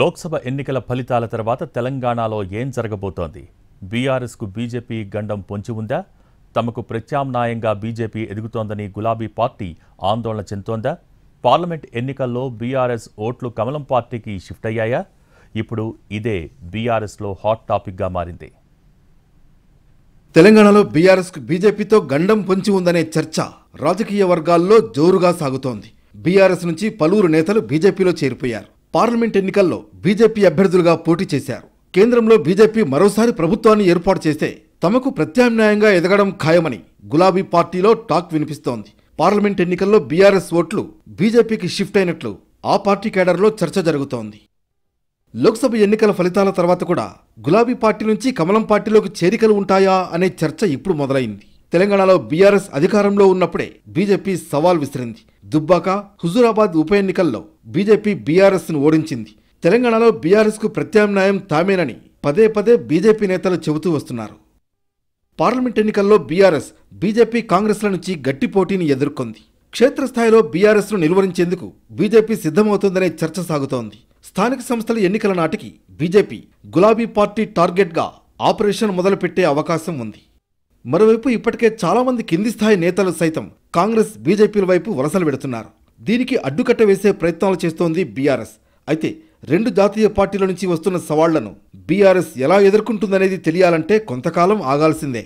లోక్సభ ఎన్నికల ఫలితాల తర్వాత తెలంగాణలో ఏం జరగబోతోంది బీఆర్ఎస్కు బీజేపీ గండం పొంచి ఉందా తమకు ప్రత్యామ్నాయంగా బీజేపీ ఎదుగుతోందని గులాబీ పార్టీ ఆందోళన చెందుతోందా పార్లమెంట్ ఎన్నికల్లో బీఆర్ఎస్ ఓట్లు కమలం పార్టీకి షిఫ్ట్ అయ్యాయా ఇప్పుడు ఇదే బీఆర్ఎస్లో హాట్ టాపిక్గా మారింది తెలంగాణలో బీఆర్ఎస్కు బీజేపీతో గండం పొంచి ఉందనే చర్చ రాజకీయ వర్గాల్లో జోరుగా సాగుతోంది బీఆర్ఎస్ నుంచి పలువురు నేతలు బీజేపీలో చేరిపోయారు పార్లమెంట్ ఎన్నికల్లో బీజేపీ అభ్యర్థులుగా పోటీ చేశారు కేంద్రంలో బీజేపీ మరోసారి ప్రభుత్వాన్ని ఏర్పాటు చేస్తే తమకు ప్రత్యామ్నాయంగా ఎదగడం ఖాయమని గులాబీ పార్టీలో టాక్ వినిపిస్తోంది పార్లమెంట్ ఎన్నికల్లో బీఆర్ఎస్ ఓట్లు బీజేపీకి షిఫ్ట్ అయినట్లు ఆ పార్టీ కేడర్లో చర్చ జరుగుతోంది లోక్సభ ఎన్నికల ఫలితాల తర్వాత కూడా గులాబీ పార్టీ నుంచి కమలం పార్టీలోకి చేరికలు ఉంటాయా అనే చర్చ ఇప్పుడు మొదలైంది తెలంగాణలో బీఆర్ఎస్ అధికారంలో ఉన్నప్పుడే బీజేపీ సవాల్ విసిరింది దుబ్బాక హుజూరాబాద్ ఉప ఎన్నికల్లో బీజేపీ బీఆర్ఎస్ను ఓడించింది తెలంగాణలో బీఆర్ఎస్కు ప్రత్యామ్నాయం తామేనని పదే పదే బీజేపీ నేతలు చెబుతూ వస్తున్నారు పార్లమెంట్ ఎన్నికల్లో బీఆర్ఎస్ బీజేపీ కాంగ్రెస్ల నుంచి గట్టి పోటీని ఎదుర్కొంది క్షేత్రస్థాయిలో బీఆర్ఎస్ను నిలువరించేందుకు బీజేపీ సిద్ధమవుతోందనే చర్చ సాగుతోంది స్థానిక సంస్థల ఎన్నికల నాటికి బీజేపీ గులాబీ పార్టీ టార్గెట్గా ఆపరేషన్ మొదలుపెట్టే అవకాశం ఉంది మరోవైపు ఇప్పటికే చాలామంది కింది స్థాయి నేతలు సైతం కాంగ్రెస్ బీజేపీల వైపు వలసలు పెడుతున్నారు దీనికి అడ్డుకట్ట వేసే ప్రయత్నాలు చేస్తోంది బీఆర్ఎస్ అయితే రెండు జాతీయ పార్టీల నుంచి వస్తున్న సవాళ్లను బీఆర్ఎస్ ఎలా ఎదుర్కొంటుందనేది తెలియాలంటే కొంతకాలం ఆగాల్సిందే